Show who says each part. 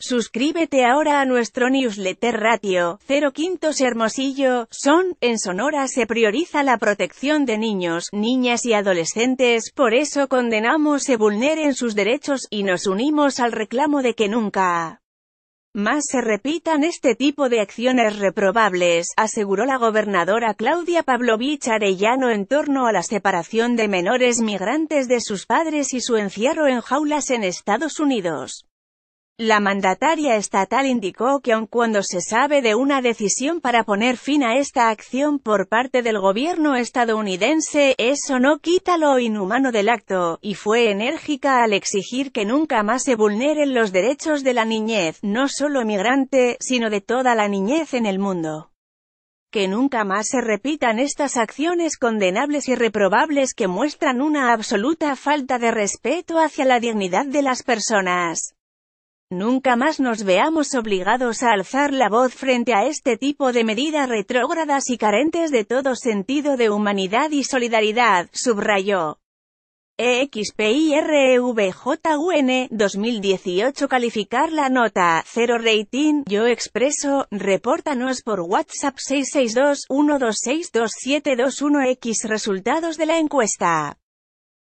Speaker 1: Suscríbete ahora a nuestro newsletter Ratio 0 Quintos Hermosillo, son, en Sonora se prioriza la protección de niños, niñas y adolescentes, por eso condenamos se vulneren sus derechos y nos unimos al reclamo de que nunca más se repitan este tipo de acciones reprobables, aseguró la gobernadora Claudia Pavlovich Arellano en torno a la separación de menores migrantes de sus padres y su encierro en jaulas en Estados Unidos. La mandataria estatal indicó que aun cuando se sabe de una decisión para poner fin a esta acción por parte del gobierno estadounidense, eso no quita lo inhumano del acto, y fue enérgica al exigir que nunca más se vulneren los derechos de la niñez, no solo migrante, sino de toda la niñez en el mundo que nunca más se repitan estas acciones condenables y reprobables que muestran una absoluta falta de respeto hacia la dignidad de las personas. Nunca más nos veamos obligados a alzar la voz frente a este tipo de medidas retrógradas y carentes de todo sentido de humanidad y solidaridad, subrayó. EXPIREVJUN 2018 calificar la nota 0 rating yo expreso repórtanos por WhatsApp 662 126 X resultados de la encuesta